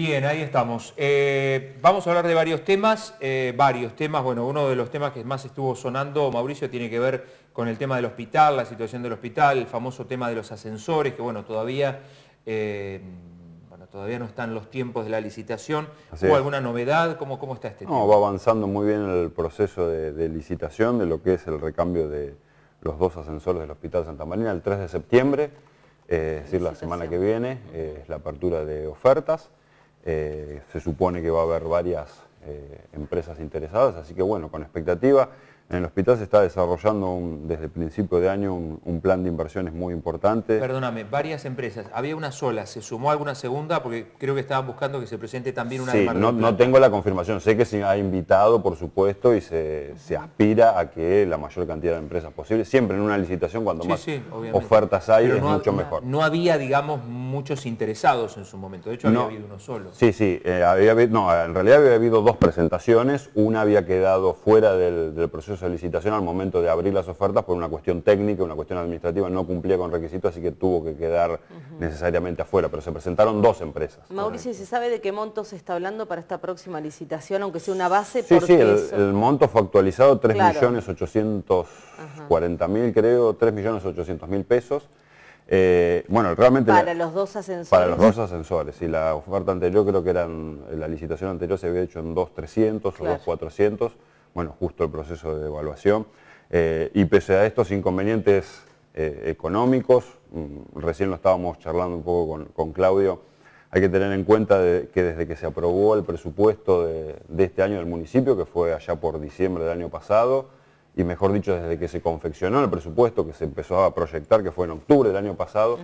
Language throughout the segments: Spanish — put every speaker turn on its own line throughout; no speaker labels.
Bien, ahí estamos. Eh, vamos a hablar de varios temas, eh, varios temas. Bueno, uno de los temas que más estuvo sonando, Mauricio, tiene que ver con el tema del hospital, la situación del hospital, el famoso tema de los ascensores, que bueno, todavía, eh, bueno, todavía no están los tiempos de la licitación. ¿Hubo alguna novedad? ¿Cómo, ¿Cómo está este tema? No, va
avanzando muy bien el proceso de, de licitación de lo que es el recambio de los dos ascensores del Hospital Santa Marina el 3 de septiembre, es decir, la semana que viene, es la apertura de ofertas. Eh, se supone que va a haber varias eh, empresas interesadas, así que bueno, con expectativa. En el hospital se está desarrollando desde el principio de año un, plan de inversiones muy importante. Perdóname,
varias empresas. Había una sola, ¿se sumó alguna segunda? Porque creo que estaban buscando que se presente también una... Sí, no, no,
tengo la confirmación. Sé que se ha invitado, por supuesto, y se, se, aspira a que la mayor cantidad de empresas posible. Siempre en una licitación, cuando más ofertas hay, es mucho mejor.
No había, digamos, muchos interesados en su momento. De hecho, había habido uno solo.
Sí, sí. Eh, había, no, en realidad había habido dos presentaciones. Una había quedado fuera del, proceso de licitación al momento de abrir las ofertas por una cuestión técnica, una cuestión administrativa. No cumplía con requisitos, así que tuvo que quedar necesariamente afuera. Pero se presentaron dos empresas.
Mauricio, ¿se sabe de qué monto se está hablando para esta próxima licitación, aunque sea una base? Sí, sí. El,
monto fue actualizado, 3.840.000, creo, 3.800.000 pesos. Eh, bueno, realmente... Para
los dos ascensores. Para los dos
ascensores, y la oferta anterior creo que eran, la licitación anterior se había hecho en 2.300 o 2.400, bueno, justo el proceso de evaluación, eh, y pese a estos inconvenientes eh, económicos, mm, recién lo estábamos charlando un poco con, Claudio, hay que tener en cuenta que desde que se aprobó el presupuesto de este año del municipio, que fue allá por diciembre del año pasado, y mejor dicho, desde que se confeccionó el presupuesto, que se empezó a proyectar, que fue en octubre del año pasado,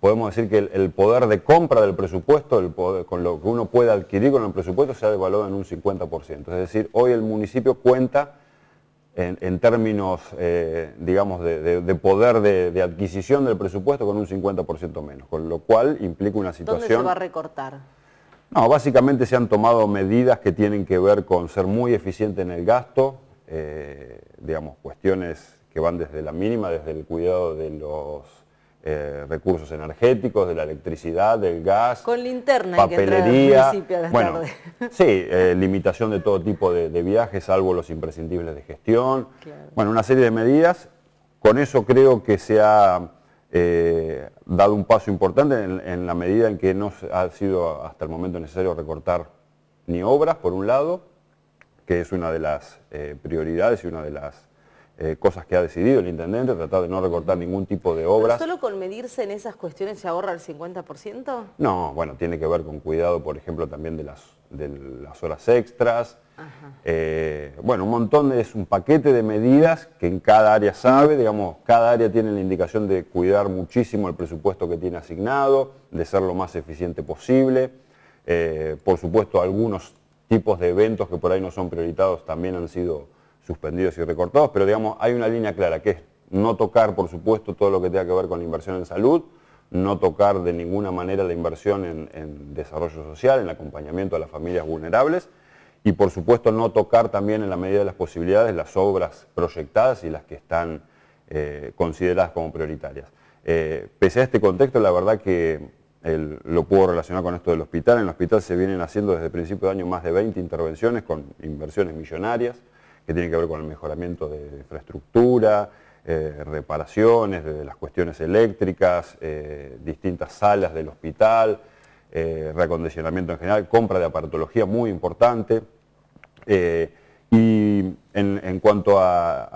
podemos decir que el, poder de compra del presupuesto, el poder, con lo que uno puede adquirir con el presupuesto, se ha devaluado en un 50%. Es decir, hoy el municipio cuenta en, términos, eh, digamos, de, poder de, adquisición del presupuesto con un 50% menos, con lo cual implica una situación... ¿Dónde se va a
recortar?
No, básicamente se han tomado medidas que tienen que ver con ser muy eficiente en el gasto, eh, digamos, cuestiones que van desde la mínima, desde el cuidado de los eh, recursos energéticos, de la electricidad, del gas, Con
linterna papelería, bueno,
sí, eh, limitación de todo tipo de, viajes, salvo los imprescindibles de gestión, bueno, una serie de medidas. Con eso creo que se ha dado un paso importante en la medida en que no ha sido hasta el momento necesario recortar ni obras, por un lado, que es una de las eh, prioridades y una de las eh, cosas que ha decidido el intendente, tratar de no recortar ningún tipo de obras. ¿Solo
con medirse en esas cuestiones se ahorra el 50%?
No, bueno, tiene que ver con cuidado, por ejemplo, también de las, de las horas extras. Eh, bueno, un montón, de, es un paquete de medidas que en cada área sabe, digamos, cada área tiene la indicación de cuidar muchísimo el presupuesto que tiene asignado, de ser lo más eficiente posible. por supuesto, algunos tipos de eventos que por ahí no son prioritados también han sido suspendidos y recortados, pero digamos, hay una línea clara que es no tocar, por supuesto, todo lo que tenga que ver con la inversión en salud, no tocar de ninguna manera la inversión en, desarrollo social, en acompañamiento a las familias vulnerables y, por supuesto, no tocar también en la medida de las posibilidades las obras proyectadas y las que están eh, consideradas como prioritarias. Eh, pese a este contexto, la verdad que lo puedo relacionar con esto del hospital. En el hospital se vienen haciendo desde principio de año más de 20 intervenciones con inversiones millonarias que tienen que ver con el mejoramiento de infraestructura, eh, reparaciones de las cuestiones eléctricas, eh, distintas salas del hospital, recondicionamiento eh, reacondicionamiento en general, compra de aparatología muy importante. y en, cuanto a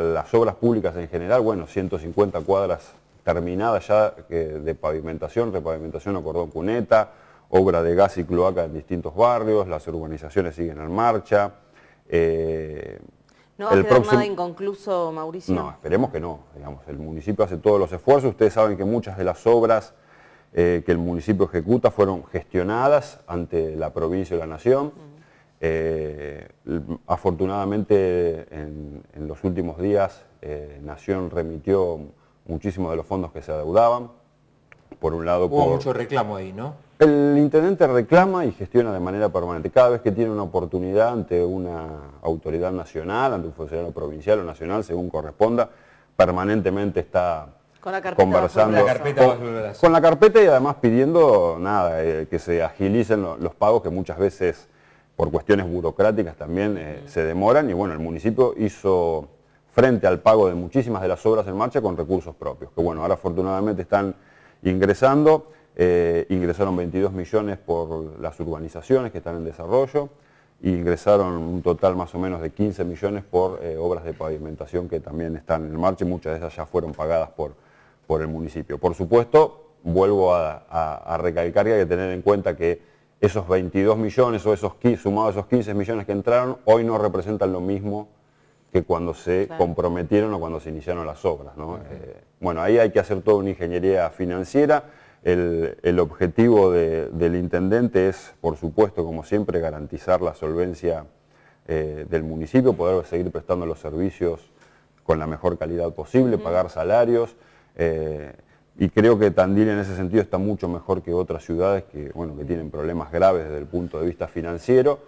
las obras públicas en general, bueno, 150 cuadras terminada ya eh, de pavimentación, repavimentación acordó cordón cuneta, obra de gas y cloaca en distintos barrios, las urbanizaciones siguen en marcha. Eh, ¿No va el a quedar nada
inconcluso, Mauricio? No,
esperemos que no. Digamos, el municipio hace todos los esfuerzos. Ustedes saben que muchas de las obras eh, que el municipio ejecuta fueron gestionadas ante la provincia y la nación. afortunadamente, en, los últimos días, Nación remitió muchísimos de los fondos que se adeudaban. Por un lado, Hubo mucho
reclamo ahí, ¿no?
El intendente reclama y gestiona de manera permanente. Cada vez que tiene una oportunidad ante una autoridad nacional, ante un funcionario provincial o nacional, según corresponda, permanentemente está
conversando con,
la carpeta y además pidiendo nada eh, que se agilicen los, pagos que muchas veces por cuestiones burocráticas también eh, mm. se demoran y bueno, el municipio hizo frente al pago de muchísimas de las obras en marcha con recursos propios, que bueno, ahora afortunadamente están ingresando, eh, ingresaron 22 millones por las urbanizaciones que están en desarrollo, ingresaron un total más o menos de 15 millones por eh, obras de pavimentación que también están en marcha y muchas de esas ya fueron pagadas por, por el municipio. Por supuesto, vuelvo a, recalcar que hay que tener en cuenta que esos 22 millones o esos sumados a esos 15 millones que entraron, hoy no representan lo mismo que cuando se comprometieron o cuando se iniciaron las obras. Eh, bueno, ahí hay que hacer toda una ingeniería financiera. El, objetivo del intendente es, por supuesto, como siempre, garantizar la solvencia eh, del municipio, poder seguir prestando los servicios con la mejor calidad posible, pagar salarios. Eh, y creo que Tandil en ese sentido está mucho mejor que otras ciudades que, que tienen problemas graves desde el punto de vista financiero.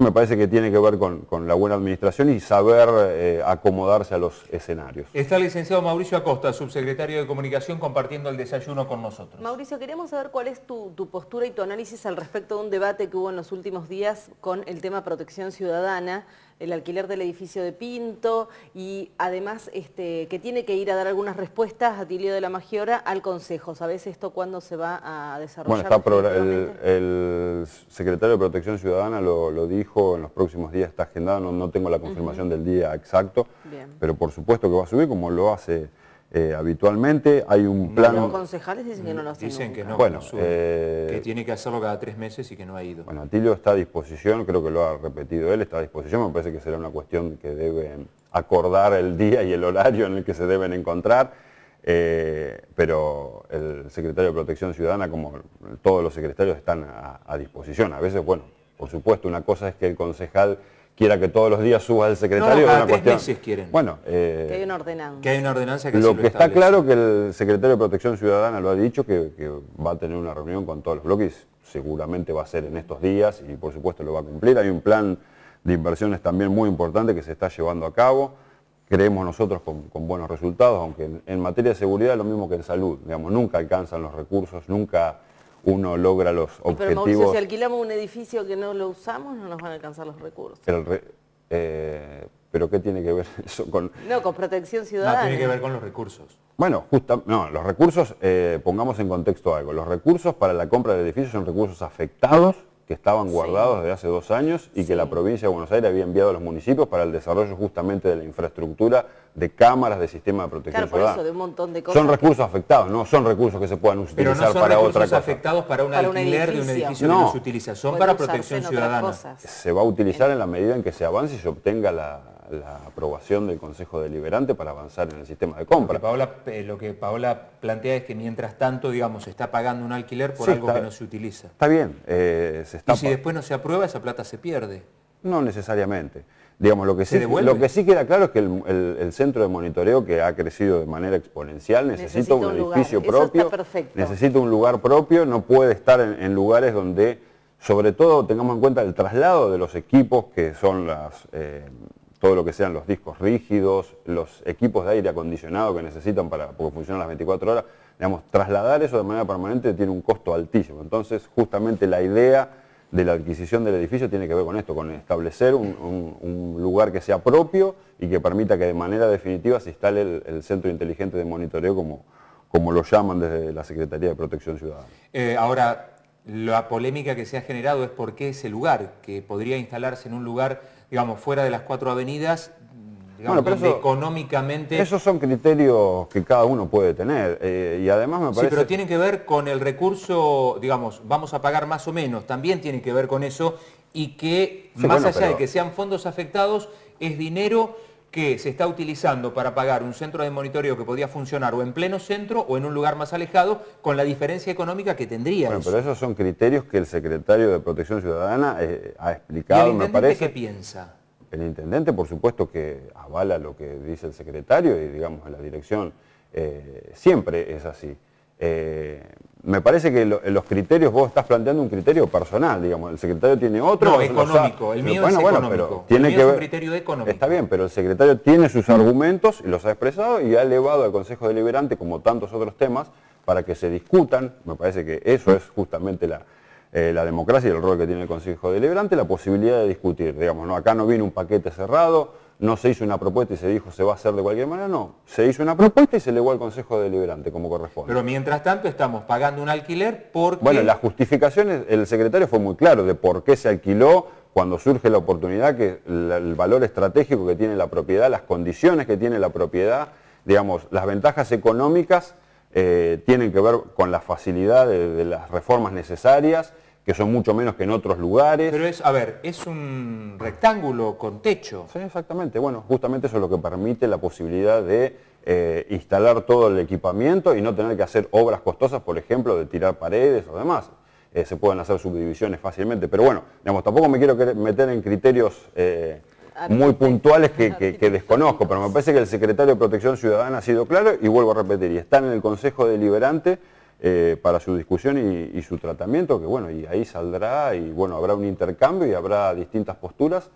Me parece que tiene que ver con, la buena administración y saber eh, acomodarse a los escenarios.
Está el licenciado Mauricio Acosta, subsecretario de Comunicación, compartiendo el desayuno con nosotros.
Mauricio, queremos saber cuál es tu, postura y tu análisis al respecto de un debate que hubo en los últimos días con el tema protección ciudadana, el alquiler del edificio de Pinto y además este, que tiene que ir a dar algunas respuestas a Tilio de la Magiora al Consejo. ¿Sabes esto cuándo se va a desarrollar? Bueno,
está el, secretario de Protección Ciudadana lo, lo dijo en los próximos días está agendado, no, tengo la confirmación del día exacto, pero por supuesto que va a subir como lo hace eh, habitualmente. Hay un plan... Los
concejales dicen que no lo Dicen que no, bueno, eh, que tiene que hacerlo cada tres meses y que no ha ido.
Bueno, Atilio está a disposición, creo que lo ha repetido él, está a disposición, me parece que será una cuestión que deben acordar el día y el horario en el que se deben encontrar. Eh, pero el secretario de Protección Ciudadana, como todos los secretarios, están a disposición. A veces, bueno, por supuesto, una cosa es que el concejal quiera que todos los días suba el secretario. quieren. Bueno, eh, que hay una ordenanza. Que Lo que está claro que el secretario de Protección Ciudadana lo ha dicho, que, va a tener una reunión con todos los bloques, seguramente va a ser en estos días y por supuesto lo va a cumplir. Hay un plan de inversiones también muy importante que se está llevando a cabo, creemos nosotros con, buenos resultados, aunque en, materia de seguridad lo mismo que en salud, digamos, nunca alcanzan los recursos, nunca uno logra los objetivos... Pero Mauricio, si
alquilamos un edificio que no lo usamos, no nos van a alcanzar los recursos.
Eh, ¿Pero qué tiene que ver eso con...?
No, con protección ciudadana. No, tiene que ver con los recursos.
Bueno, no, los recursos, eh, pongamos en contexto algo. Los recursos para la compra de edificios son recursos afectados que estaban guardados desde hace dos años y que la provincia de Buenos Aires había enviado a los municipios para el desarrollo justamente de la infraestructura de cámaras de sistema de protección ciudadana. Son recursos afectados, no son recursos que se puedan utilizar para otra cosa. afectados para
un alquiler de un edificio que se utiliza, son para protección ciudadana.
Se va a utilizar en la medida en que se avance y se obtenga la, la aprobación del Consejo Deliberante para avanzar en el sistema de compra. Lo que Paola,
eh, lo que Paola plantea es que mientras tanto, digamos, se está pagando un alquiler por algo que no se utiliza.
Está bien. Eh, y si después
no se aprueba, esa plata se pierde.
No necesariamente. Digamos, lo que, sí, lo que sí queda claro es que el, centro de monitoreo que ha crecido de manera exponencial necesita, un, edificio propio, necesita un lugar propio, no puede estar en, lugares donde, sobre todo tengamos en cuenta el traslado de los equipos que son las, eh, todo lo que sean los discos rígidos, los equipos de aire acondicionado que necesitan para porque funcionan las 24 horas, digamos, trasladar eso de manera permanente tiene un costo altísimo. Entonces, justamente la idea de la adquisición del edificio tiene que ver con esto, con establecer un, lugar que sea propio y que permita que de manera definitiva se instale el, centro inteligente de monitoreo como, como lo llaman desde la Secretaría de Protección Ciudadana.
Eh, ahora, la polémica que se ha generado es por qué ese lugar, que podría instalarse en un lugar, digamos, fuera de las cuatro avenidas, digamos, económicamente...
Esos son criterios que cada uno puede tener eh, y además Sí, pero
tienen que ver con el recurso, digamos, vamos a pagar más o menos, también tienen que ver con eso y que más allá de que sean fondos afectados, es dinero que se está utilizando para pagar un centro de monitoreo que podría funcionar o en pleno centro o en un lugar más alejado con la diferencia económica que tendría. Bueno, pero
esos son criterios que el secretario de Protección Ciudadana eh, ha explicado, ¿Y el Intendente ¿Qué
piensa?
El intendente, por supuesto, que avala lo que dice el secretario y, digamos, la dirección eh, siempre es así. Eh, me parece que los criterios, vos estás planteando un criterio personal, digamos, el secretario tiene otro... No, económico, el mío es económico. tiene que ver Está bien, pero el secretario tiene sus mm. argumentos, y los ha expresado y ha elevado al Consejo Deliberante, como tantos otros temas, para que se discutan, me parece que eso es justamente la, eh, la democracia y el rol que tiene el Consejo Deliberante, la posibilidad de discutir, digamos, ¿no? acá no viene un paquete cerrado, no se hizo una propuesta y se dijo se va a hacer de cualquier manera, no. Se hizo una propuesta y se legó al Consejo Deliberante como corresponde.
Pero mientras tanto estamos pagando un alquiler porque...
Bueno, las justificaciones, el secretario fue muy claro de por qué se alquiló cuando surge la oportunidad, que el valor estratégico que tiene la propiedad, las condiciones que tiene la propiedad, digamos, las ventajas económicas eh, tienen que ver con la facilidad de las reformas necesarias, que son mucho menos que en otros lugares. Pero es, a ver, es un rectángulo con techo. Sí, exactamente. Bueno, justamente eso es lo que permite la posibilidad de eh, instalar todo el equipamiento y no tener que hacer obras costosas, por ejemplo, de tirar paredes o demás. Eh, se pueden hacer subdivisiones fácilmente, pero bueno, digamos, tampoco me quiero meter en criterios eh, muy puntuales que, que, desconozco, pero me parece que el secretario de Protección Ciudadana ha sido claro y vuelvo a repetir, y están en el Consejo Deliberante eh, para su discusión y, su tratamiento, que bueno, y ahí saldrá y bueno, habrá un intercambio y habrá distintas posturas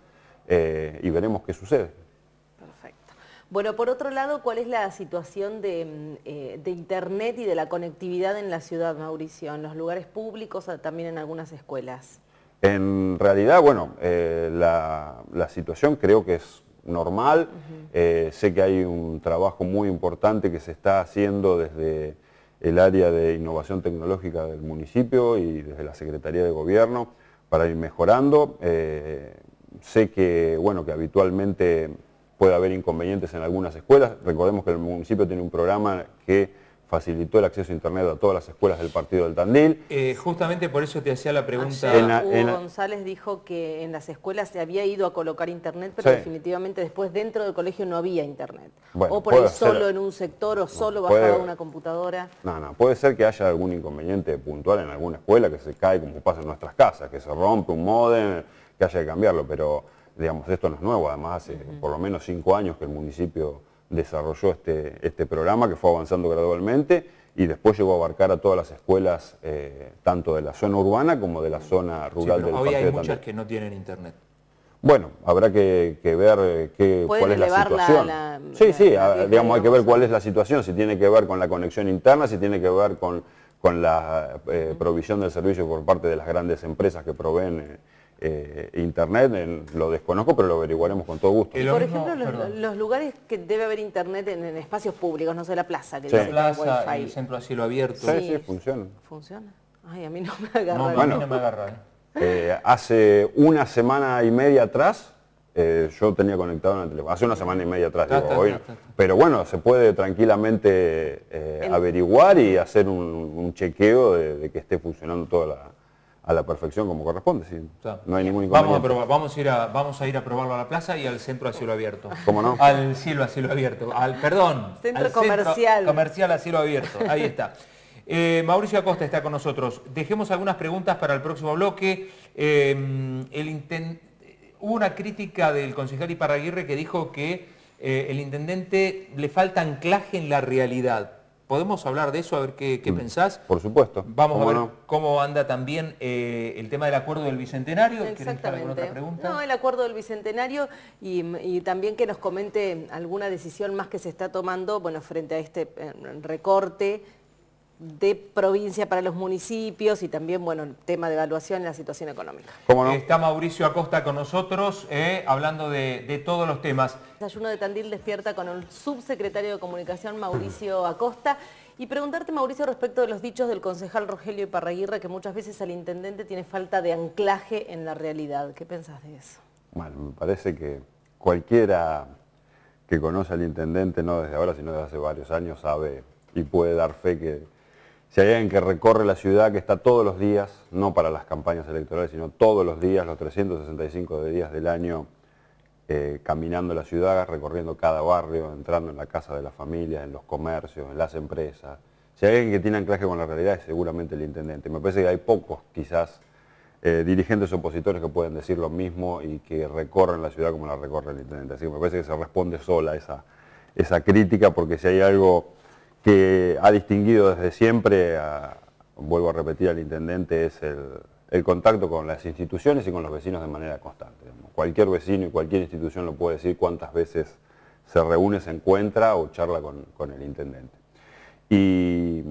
eh, y veremos qué sucede.
Perfecto. Bueno, por otro lado, ¿cuál es la situación de, mm, eh, Internet y de la conectividad en la ciudad, Mauricio? ¿En los lugares públicos, también en algunas escuelas?
En realidad, bueno, la, situación creo que es normal. sé que hay un trabajo muy importante que se está haciendo desde el área de innovación tecnológica del municipio y desde la Secretaría de Gobierno para ir mejorando. Eh, sé que, bueno, que habitualmente puede haber inconvenientes en algunas escuelas. Recordemos que el municipio tiene un programa que facilitó el acceso a Internet a todas las escuelas del partido del Tandil.
Eh, justamente por eso te hacía la pregunta...
González dijo que en las escuelas se había ido a colocar Internet, pero definitivamente después dentro del colegio no había Internet.
o por ahí solo en
un sector o solo bajaba una computadora.
No, no, puede ser que haya algún inconveniente puntual en alguna escuela que se cae como pasa en nuestras casas, que se rompe un modem, que haya que cambiarlo, pero digamos, esto no es nuevo, además hace por lo menos cinco años que el municipio desarrolló este, este programa que fue avanzando gradualmente y después llegó a abarcar a todas las escuelas, eh, tanto de la zona urbana como de la zona rural sí, del país. Hoy hay muchas
que no tienen internet.
Bueno, habrá que, ver eh, qué cuál es la situación. sí, sí, digamos, hay que ver cuál es la situación, si tiene que ver con la conexión interna, si tiene que ver con, la eh, provisión del servicio por parte de las grandes empresas que proveen... Eh, internet, lo desconozco, pero lo averiguaremos con todo gusto. Por ejemplo,
los, lugares que debe haber internet en, espacios públicos, no sé, la plaza, que la
plaza, el, centro así lo
abierto. Sí, sí, funciona.
Funciona. Ay, a mí no me agarra. No, a mí no me
agarra.
¿eh? Eh, hace una semana y media atrás, yo tenía conectado en el teléfono, hace una semana y media atrás, ah, digo, pero bueno, se puede tranquilamente averiguar y hacer un, chequeo de que esté funcionando toda la, a la perfección como corresponde. ¿sí? no hay ningún inconveniente.
Vamos a, ir a, vamos a ir a probarlo a la plaza y al centro a cielo abierto. ¿Cómo no? Al cielo a cielo abierto. Al, perdón. Centro al comercial. Centro comercial a cielo abierto. Ahí está. Eh, Mauricio Acosta está con nosotros. Dejemos algunas preguntas para el próximo bloque. Em, el Hubo una crítica del concejal Iparraguirre que dijo que eh, el intendente le falta anclaje en la realidad. ¿Podemos hablar de eso, a ver qué, mm, pensás?
Por supuesto. Vamos a ver
cómo anda también eh, el tema del acuerdo del Bicentenario. Exactamente. otra pregunta?
No, el acuerdo del Bicentenario y, también que nos comente alguna decisión más que se está tomando, bueno, frente a este eh, recorte de provincia para los municipios y también, bueno, el tema de evaluación en la situación económica.
Está Mauricio Acosta con nosotros, eh, hablando de, todos los temas. El
Desayuno de Tandil despierta con el subsecretario de Comunicación, Mauricio Acosta. Y preguntarte, Mauricio, respecto de los dichos del concejal Rogelio Iparraguirre, que muchas veces al intendente tiene falta de anclaje en la realidad. ¿Qué pensás de eso?
Bueno, me parece que cualquiera que conoce al intendente, no desde ahora, sino desde hace varios años, sabe y puede dar fe que si hay alguien que recorre la ciudad, que está todos los días, no para las campañas electorales, sino todos los días, los 365 días del año, eh, caminando la ciudad, recorriendo cada barrio, entrando en la casa de las familias, en los comercios, en las empresas. Si hay alguien que tiene anclaje con la realidad es seguramente el intendente. Me parece que hay pocos, quizás, eh, dirigentes opositores que pueden decir lo mismo y que recorren la ciudad como la recorre el intendente. Así que me parece que se responde sola esa, esa crítica, porque si hay algo que ha distinguido desde siempre, vuelvo a repetir al intendente, es el, contacto con las instituciones y con los vecinos de manera constante. Cualquier vecino y cualquier institución lo puede decir cuántas veces se reúne, se encuentra o charla con, el intendente. Y,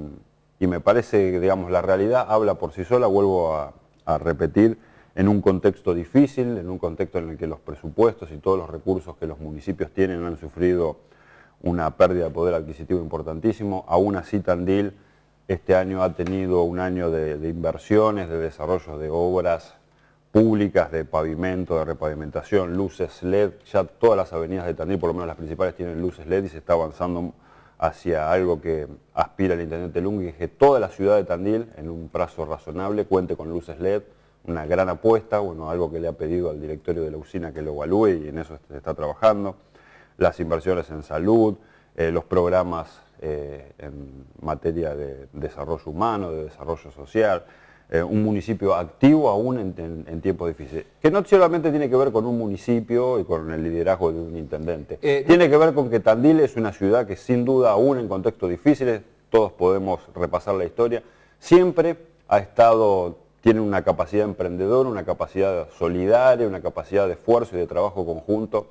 me parece, digamos, la realidad habla por sí sola, vuelvo a repetir, en un contexto difícil, en un contexto en el que los presupuestos y todos los recursos que los municipios tienen han sufrido una pérdida de poder adquisitivo importantísimo. Aún así, Tandil este año ha tenido un año de, inversiones, de desarrollo de obras públicas, de pavimento, de repavimentación, luces LED. Ya todas las avenidas de Tandil, por lo menos las principales, tienen luces LED y se está avanzando hacia algo que aspira el intendente Lung, que es que toda la ciudad de Tandil, en un plazo razonable, cuente con luces LED, una gran apuesta, bueno, algo que le ha pedido al directorio de la usina que lo evalúe y en eso se está trabajando las inversiones en salud, eh, los programas eh, en materia de desarrollo humano, de desarrollo social, eh, un municipio activo aún en, tiempos difíciles, que no solamente tiene que ver con un municipio y con el liderazgo de un intendente, tiene que ver con que Tandil es una ciudad que sin duda aún en contextos difíciles, todos podemos repasar la historia, siempre ha estado tiene una capacidad emprendedora, una capacidad solidaria, una capacidad de esfuerzo y de trabajo conjunto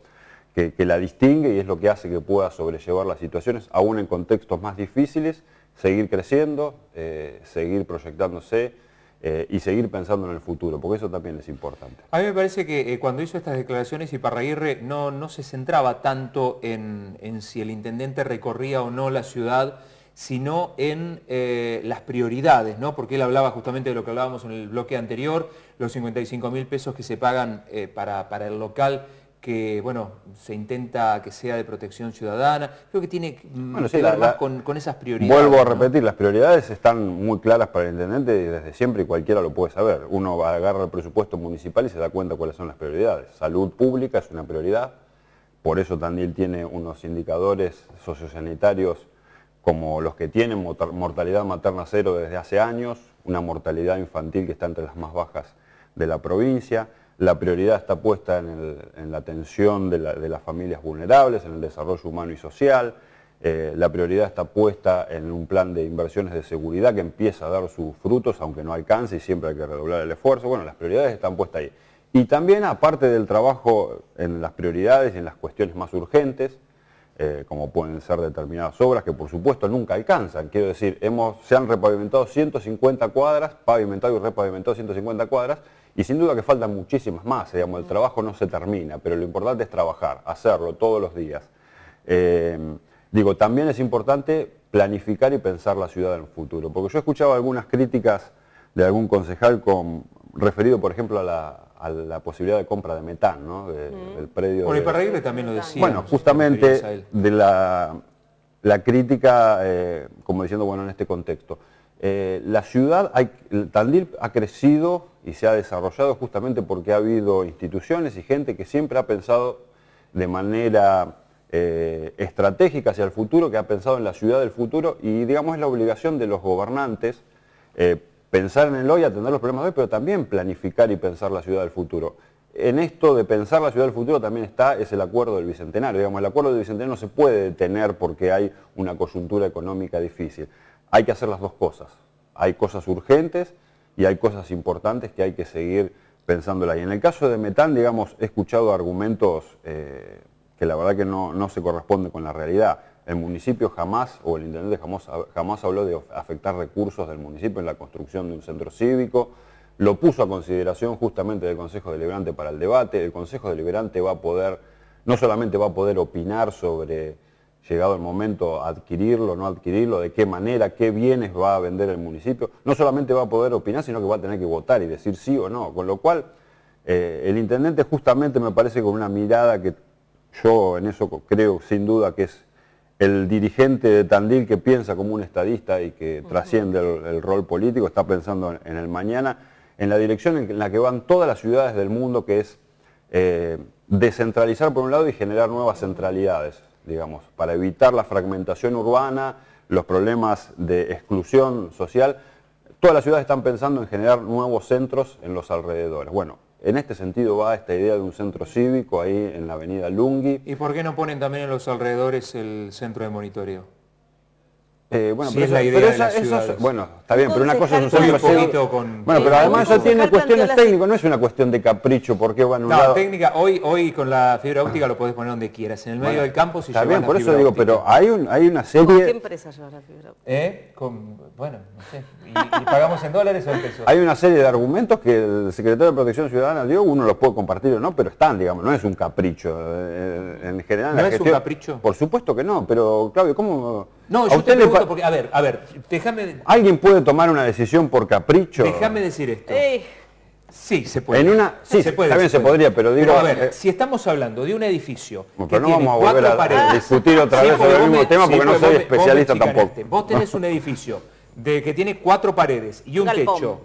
que, la distingue y es lo que hace que pueda sobrellevar las situaciones, aún en contextos más difíciles, seguir creciendo, eh, seguir proyectándose eh, y seguir pensando en el futuro, porque eso también es importante.
A mí me parece que eh, cuando hizo estas declaraciones Iparraguirre no, no se centraba tanto en, si el intendente recorría o no la ciudad, sino en las prioridades, ¿no? porque él hablaba justamente de lo que hablábamos en el bloque anterior, los 55 mil pesos que se pagan para, para, el local que bueno, se intenta que sea de protección ciudadana. Creo que tiene que más con, esas prioridades. Vuelvo a
repetir, las prioridades están muy claras para el intendente desde siempre y cualquiera lo puede saber. Uno agarra el presupuesto municipal y se da cuenta cuáles son las prioridades. Salud pública es una prioridad, por eso también tiene unos indicadores sociosanitarios como los que tienen mortalidad materna cero desde hace años, una mortalidad infantil que está entre las más bajas de la provincia la prioridad está puesta en, la atención de, las familias vulnerables, en el desarrollo humano y social, eh, la prioridad está puesta en un plan de inversiones de seguridad que empieza a dar sus frutos, aunque no alcance y siempre hay que redoblar el esfuerzo. Bueno, las prioridades están puestas ahí. Y también, aparte del trabajo en las prioridades y en las cuestiones más urgentes, eh, como pueden ser determinadas obras que por supuesto nunca alcanzan. Quiero decir, hemos, se han repavimentado 150 cuadras, pavimentado y repavimentado 150 cuadras, y sin duda que faltan muchísimas más, eh, digamos, el trabajo no se termina, pero lo importante es trabajar, hacerlo todos los días. Eh, digo, también es importante planificar y pensar la ciudad en el futuro, porque yo escuchaba algunas críticas de algún concejal con, referido, por ejemplo, a la, a la posibilidad de compra de metán, ¿no? El predio. Bueno, de... y también lo decía. Bueno, justamente de la, crítica, eh, como diciendo, bueno, en este contexto. Eh, la ciudad, Tandil ha crecido y se ha desarrollado justamente porque ha habido instituciones y gente que siempre ha pensado de manera eh, estratégica hacia el futuro, que ha pensado en la ciudad del futuro y digamos es la obligación de los gobernantes pensar en el hoy, atender los problemas de hoy, pero también planificar y pensar la ciudad del futuro. En esto de pensar la ciudad del futuro también está, es el acuerdo del Bicentenario. Digamos, el acuerdo del Bicentenario no se puede detener porque hay una coyuntura económica difícil. Hay que hacer las dos cosas. Hay cosas urgentes y hay cosas importantes que hay que seguir pensándola. Y en el caso de Metán, digamos, he escuchado argumentos eh, que la verdad que no, no se corresponden con la realidad. El municipio jamás, o el intendente jamás, habló de afectar recursos del municipio en la construcción de un centro cívico, lo puso a consideración justamente del Consejo Deliberante para el debate, el Consejo Deliberante va a poder, no solamente va a poder opinar sobre, llegado el momento, adquirirlo, o no adquirirlo, de qué manera, qué bienes va a vender el municipio, no solamente va a poder opinar, sino que va a tener que votar y decir sí o no, con lo cual... Eh, el intendente justamente me parece con una mirada que yo en eso creo sin duda que es el dirigente de Tandil que piensa como un estadista y que trasciende el, rol político, está pensando en, el mañana, en la dirección en la que van todas las ciudades del mundo, que es eh, descentralizar por un lado y generar nuevas centralidades, digamos, para evitar la fragmentación urbana, los problemas de exclusión social. Todas las ciudades están pensando en generar nuevos centros en los alrededores. Bueno, en este sentido va esta idea de un centro cívico ahí en la avenida Lungi. ¿Y por qué no ponen también en los
alrededores el centro de monitoreo?
Eh, bueno, es la idea de bueno, Está bien, pero una cosa es un servicio... Bueno, pero además eso tiene cuestiones técnicas, no es una cuestión de capricho, porque bueno... No,
técnica, hoy, hoy con la fibra óptica lo puedes poner donde quieras, en el medio del campo si Está bien, por eso digo, pero
hay, un, hay una serie... ¿Con qué
empresa lleva la fibra óptica? Eh, bueno, no sé. ¿Y, pagamos en dólares o en pesos?
Hay una serie de argumentos que el secretario de Protección Ciudadana dio, uno los puede compartir o no, pero están, digamos, no es un capricho. Eh, en general... ¿No es un capricho? Por supuesto que no, pero Claudio, ¿cómo...? No, yo te pregunto
porque, a ver, a ver, déjame...
Alguien puede tomar una decisión por capricho? Déjame decir esto. Sí, se puede. En una, sí, se puede, también se, podría, pero digo... a ver,
eh, si estamos hablando de un edificio que no vamos a discutir otra vez el mismo tema porque no soy especialista tampoco. Vos tenés un edificio de que
tiene cuatro paredes y un, techo.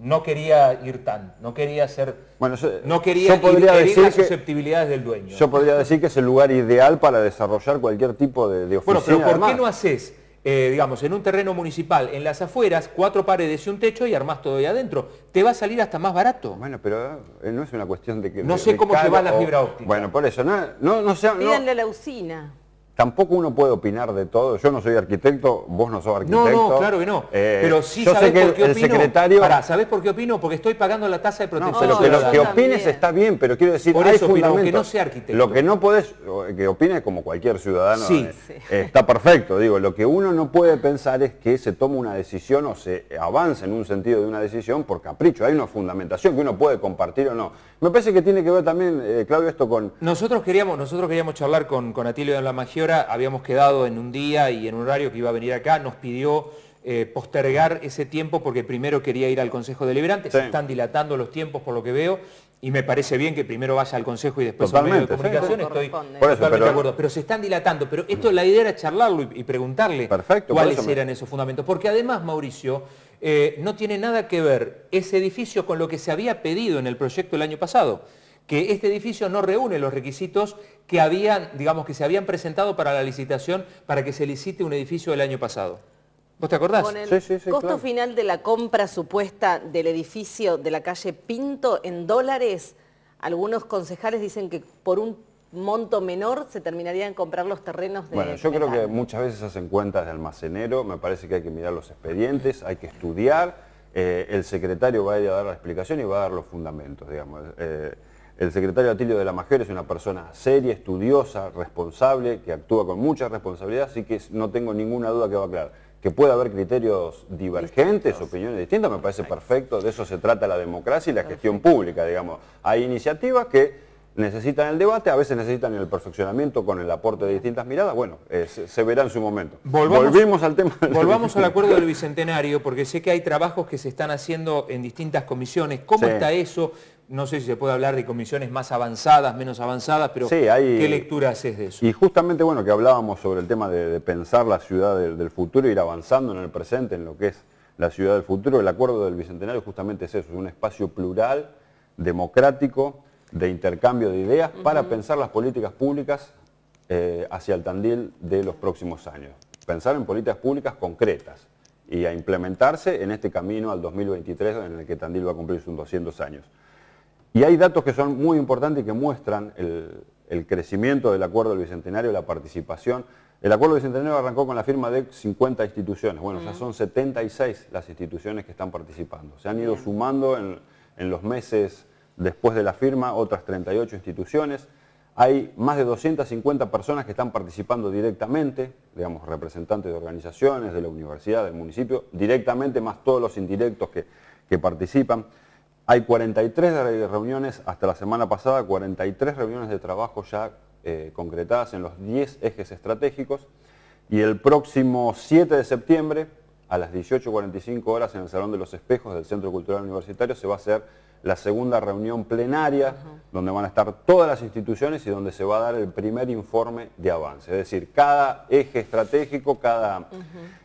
No quería ir tan, no quería ser,
bueno, no quería yo podría decir las
susceptibilidades del dueño.
Yo podría decir que es el lugar ideal para desarrollar cualquier tipo de, de Bueno, pero ¿por qué
no haces eh, digamos, en un terreno municipal, en las afueras, cuatro paredes y un techo y armás todo ahí adentro. Te va a salir hasta más barato.
Bueno, pero eh, no es una cuestión de que... No sé cómo se va la fibra óptica. Bueno, por eso, no, no, no
la
usina.
Tampoco uno puede opinar de todo. Yo no soy arquitecto, vos no sos arquitecto. No, no, claro que no. Eh, pero sí sabés por qué opino. ¿sabés
por qué opino? Porque estoy pagando la tasa de protección. No, lo que opines
está bien, pero quiero decir, eso no sea arquitecto. Lo que no podés, que opines como cualquier ciudadano, eh, sí, está perfecto. Digo, lo que uno no puede pensar es que se tome una decisión o se avance en un sentido de una decisión por capricho. Hay una fundamentación que uno puede compartir o no. Me parece que tiene que ver también, eh, Claudio, esto con...
Nosotros queríamos, nosotros queríamos charlar con, con Atilio de la Magia habíamos quedado en un día y en un horario que iba a venir acá, nos pidió eh, postergar ese tiempo porque primero quería ir al Consejo Deliberante, se están dilatando los tiempos por lo que veo, y me parece bien que primero vaya al Consejo y después al medio de comunicación, estoy totalmente de acuerdo. Pero se están dilatando, pero esto la idea era charlarlo y, preguntarle cuáles eran esos fundamentos. Porque además, Mauricio, eh, no tiene nada que ver ese edificio con lo que se había pedido en el proyecto el año pasado que este edificio no reúne los requisitos que habían, digamos, que se habían presentado para la licitación para que se licite un edificio del año pasado. ¿Vos te acordás? el sí, sí, sí, costo
final de la compra supuesta del edificio de la calle Pinto en dólares, algunos concejales dicen que por un monto menor se terminarían comprar los terrenos de Bueno, yo creo que
muchas veces hacen cuentas de almacenero, me parece que hay que mirar los expedientes, hay que estudiar, eh, el secretario va a ir a dar la explicación y va a dar los fundamentos, digamos. Eh, el secretario Atilio de la Majer es una persona seria, estudiosa, responsable, que actúa con mucha responsabilidad, así que no tengo ninguna duda que va a aclarar. Que pueda haber criterios divergentes, opiniones distintas, me parece perfecto, de eso se trata la democracia y la gestión pública, digamos. Hay iniciativas que necesitan el debate, a veces necesitan el perfeccionamiento con el aporte de distintas miradas, bueno, eh, se, verá en su momento. Volvamos, al tema. Volvamos al acuerdo del
Bicentenario, porque sé que hay trabajos que se están haciendo en distintas comisiones. ¿Cómo está eso? no sé si se puede hablar de comisiones más avanzadas, menos avanzadas, pero ¿qué lectura haces de eso?
Y justamente, bueno, que hablábamos sobre el tema de, pensar la ciudad del, futuro futuro, ir avanzando en el presente, en lo que es la ciudad del futuro. El acuerdo del Bicentenario justamente es eso, es un espacio plural, democrático, de intercambio de ideas para pensar las políticas públicas eh, hacia el Tandil de los próximos años. Pensar en políticas públicas concretas y a implementarse en este camino al 2023 en el que Tandil va a cumplir sus 200 años. Y hay datos que son muy importantes y que muestran el, crecimiento del acuerdo del Bicentenario, la participación. El acuerdo del Bicentenario arrancó con la firma de 50 instituciones, bueno, ya son 76 las instituciones que están participando. Se han ido sumando en, los meses después de la firma otras 38 instituciones. Hay más de 250 personas que están participando directamente, digamos, representantes de organizaciones, de la universidad, del municipio, directamente, más todos los indirectos que participan. Hay 43 reuniones hasta la semana pasada, 43 reuniones de trabajo ya eh, concretadas en los 10 ejes estratégicos y el próximo 7 de septiembre a las 18.45 horas en el Salón de los Espejos del Centro Cultural Universitario se va a hacer la segunda reunión plenaria donde van a estar todas las instituciones y donde se va a dar el primer informe de avance. Es decir, cada eje estratégico, cada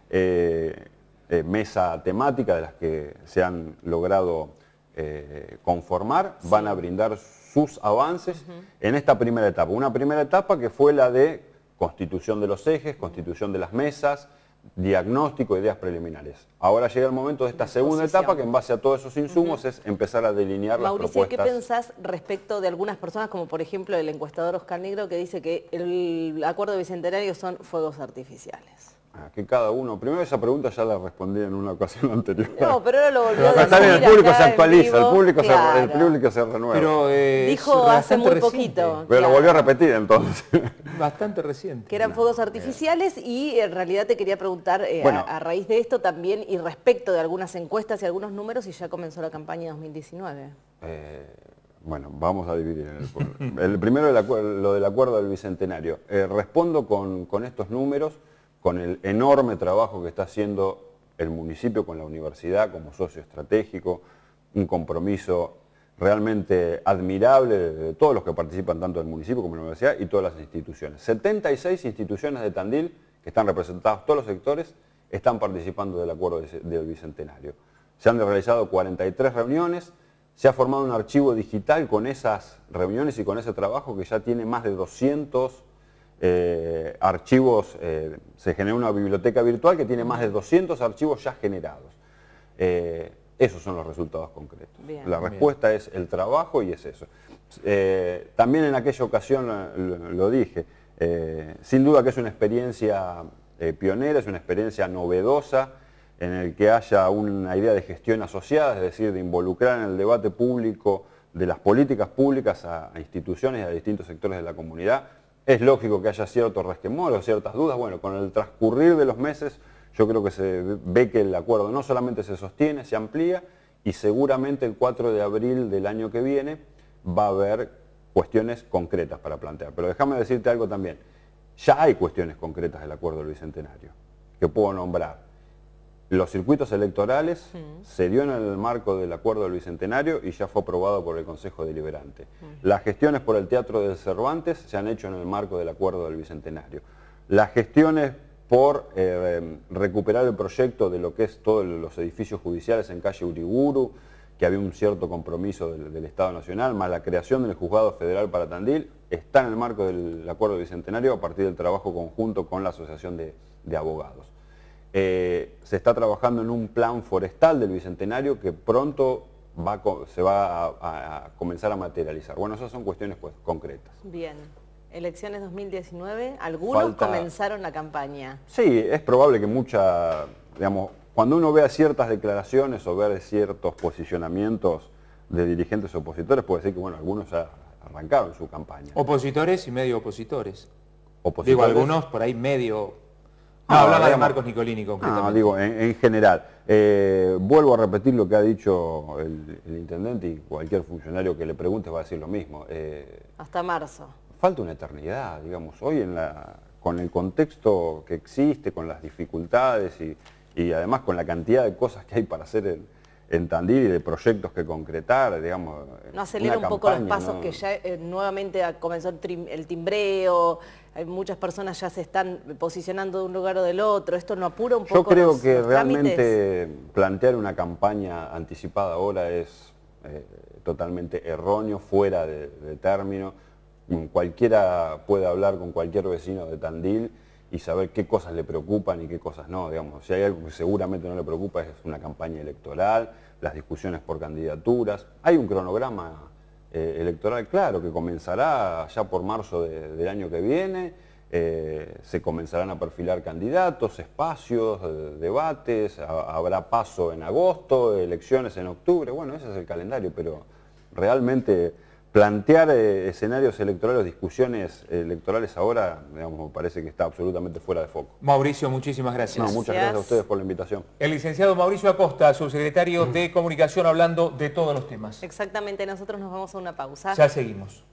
eh, eh, mesa temática de las que se han logrado eh, conformar, van a brindar sus avances en esta primera etapa. Una primera etapa que fue la de constitución de los ejes, constitución de las mesas, diagnóstico, ideas preliminares. Ahora llega el momento de esta segunda etapa que en base a todos esos insumos es empezar a delinear las propuestas. ¿qué
pensás respecto de algunas personas como por ejemplo el encuestador Oscar Negro que dice que el acuerdo bicentenario son fuegos artificiales?
que cada uno, primero esa pregunta ya la respondí en una ocasión anterior. No, pero ahora lo volvió a decir. el público se actualiza, el, público se, público se renueva. Eh, Dijo hace muy poquito. Pero lo volvió a repetir entonces.
Bastante reciente. Que eran fotos eh.
artificiales y en realidad te quería preguntar eh, a, raíz de esto también y respecto de algunas encuestas y algunos números y ya comenzó la campaña 2019.
bueno, vamos a dividir el primero, lo del acuerdo del Bicentenario. respondo con estos números con el enorme trabajo que está haciendo el municipio con la universidad como socio estratégico, un compromiso realmente admirable de todos los que participan tanto del municipio como de la universidad y todas las instituciones. 76 instituciones de Tandil, que están representadas todos los sectores, están participando del acuerdo del Bicentenario. Se han realizado 43 reuniones, se ha formado un archivo digital con esas reuniones y con ese trabajo que ya tiene más de 200 eh, archivos, eh, se genera una biblioteca virtual que tiene más de 200 archivos ya generados. Eh, esos son los resultados concretos. la respuesta es el trabajo y es eso. también en aquella ocasión lo, dije, sin duda que es una experiencia pionera, es una experiencia novedosa, en el que haya una idea de gestión asociada, es decir, de involucrar en el debate público de las políticas públicas a, a instituciones y a distintos sectores de la comunidad. Es lógico que haya ciertos resquemores, ciertas dudas. Bueno, con el transcurrir de los meses yo creo que se ve que el acuerdo no solamente se sostiene, se amplía y seguramente el 4 de abril del año que viene va a haber cuestiones concretas para plantear. Pero déjame decirte algo también. Ya hay cuestiones concretas del acuerdo del Bicentenario que puedo nombrar los circuitos electorales mm. se dio en el marco del acuerdo del Bicentenario y ya fue aprobado por el Consejo Deliberante. Mm. Las gestiones por el Teatro de Cervantes se han hecho en el marco del acuerdo del Bicentenario. Las gestiones por eh, recuperar el proyecto de lo que es todos los edificios judiciales en calle Uriburu, que había un cierto compromiso del, Estado Nacional, más la creación del Juzgado Federal para Tandil, está en el marco del acuerdo del Bicentenario a partir del trabajo conjunto con la Asociación de Abogados. Eh, se está trabajando en un plan forestal del Bicentenario que pronto se va a, comenzar a materializar. Bueno, esas son cuestiones pues, concretas.
Bien. Elecciones 2019, algunos comenzaron la campaña.
Sí, es probable que mucha, digamos, cuando uno vea ciertas declaraciones o vea ciertos posicionamientos de dirigentes opositores, puede decir que, bueno, algunos arrancaron su campaña.
Opositores y medio opositores.
opositores. Digo, algunos
por ahí medio
hablaba de Marcos
Nicolini concretamente.
digo, en, general. Eh, vuelvo a repetir lo que ha dicho el, intendente y cualquier funcionario que le pregunte va a decir lo mismo. Eh,
Hasta marzo.
Falta una eternidad, digamos, hoy en la, con el contexto que existe, con las dificultades y, y además con la cantidad de cosas que hay para hacer en, Tandil y de proyectos que concretar, digamos.
No eh, acelera un poco los pasos que ya nuevamente comenzó el timbreo, muchas personas ya se están posicionando de un lugar o del otro, esto no apura un poco. Yo creo que realmente
plantear una campaña anticipada ahora es eh, totalmente erróneo, fuera de, de término. Mm, cualquiera puede hablar con cualquier vecino de Tandil y saber qué cosas le preocupan y qué cosas no. Digamos, si hay algo que seguramente no le preocupa es una campaña electoral, las discusiones por candidaturas. Hay un cronograma eh, electoral, claro, que comenzará ya por marzo del año que viene, eh, se comenzarán a perfilar candidatos, espacios, eh, debates, habrá paso en agosto, elecciones en octubre, bueno, ese es el calendario, pero realmente plantear eh, escenarios electorales, discusiones electorales ahora, digamos, parece que está absolutamente fuera de foco.
Mauricio, muchísimas gracias. muchas gracias a ustedes por la invitación. El licenciado Mauricio Acosta, subsecretario de Comunicación, hablando de todos los temas.
Exactamente, nosotros nos vamos a una pausa. Ya seguimos.